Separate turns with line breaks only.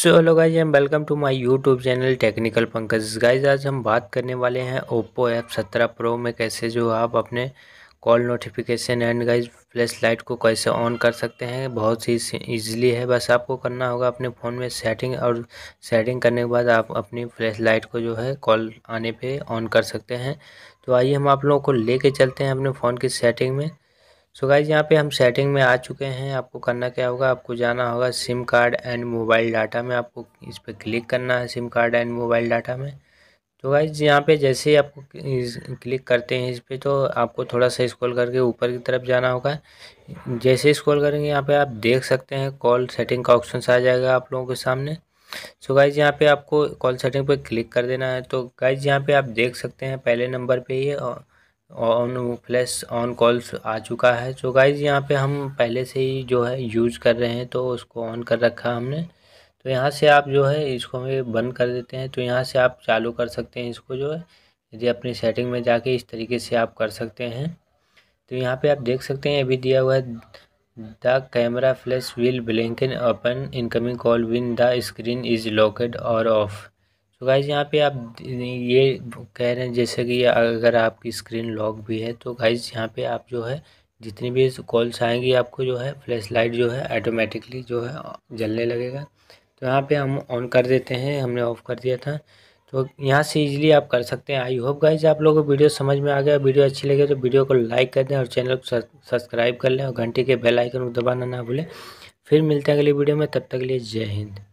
so hello guys am welcome to my YouTube channel technical Pankaj guys आज हम बात करने वाले हैं ओप्पो एफ सत्रह प्रो में कैसे जो आप अपने call notification and guys flash light को कैसे ऑन कर सकते हैं बहुत ही इजीली है बस आपको करना होगा अपने फ़ोन में सेटिंग और सेटिंग करने के बाद आप अपनी फ्लैश लाइट को जो है कॉल आने पर ऑन कर सकते हैं तो आइए हम आप लोगों को ले चलते हैं अपने फ़ोन की सेटिंग में सो गाइज यहाँ पे हम सेटिंग में आ चुके हैं आपको करना क्या होगा आपको जाना होगा SIM card and mobile data में आपको इस पर क्लिक करना है SIM card and mobile data में तो गाइज यहाँ पे जैसे ही आपको क्लिक करते हैं इस पर तो आपको थोड़ा सा स्क्रॉल करके ऊपर की तरफ जाना होगा जैसे स्क्रॉल करेंगे यहाँ पे आप देख सकते हैं कॉल सेटिंग का ऑप्शन आ जाएगा आप लोगों के सामने सो गाइज यहाँ पे आपको कॉल सेटिंग पे क्लिक कर देना है तो गाइज यहाँ पे आप देख सकते हैं पहले नंबर पे ही और ऑन फ्लैश ऑन कॉल्स आ चुका है तो गाइज़ यहाँ पे हम पहले से ही जो है यूज़ कर रहे हैं तो उसको ऑन कर रखा हमने तो यहाँ से आप जो है इसको हमें बंद कर देते हैं तो यहाँ से आप चालू कर सकते हैं इसको जो है यदि अपनी सेटिंग में जाके इस तरीके से आप कर सकते हैं तो यहाँ पे आप देख सकते हैं अभी दिया हुआ है the camera flash will blink and upon incoming call when the screen is locked और ऑफ तो गाइज़ यहाँ पे आप ये कह रहे हैं जैसे कि अगर आपकी स्क्रीन लॉक भी है तो गाइज़ यहाँ पे आप जो है जितनी भी कॉल्स आएंगी आपको जो है फ्लैश लाइट जो है ऑटोमेटिकली जो है जलने लगेगा तो यहाँ पे हम ऑन कर देते हैं हमने ऑफ़ कर दिया था तो यहाँ से इजीली आप कर सकते हैं आई होप गाइज आप लोगों को वीडियो समझ में आ गया वीडियो अच्छी लगे तो वीडियो को लाइक कर दें और चैनल को सब्सक्राइब कर लें और घंटे के बेलाइकन को दबाना ना भूलें फिर मिलते हैं अगली वीडियो में तब तक के लिए जय हिंद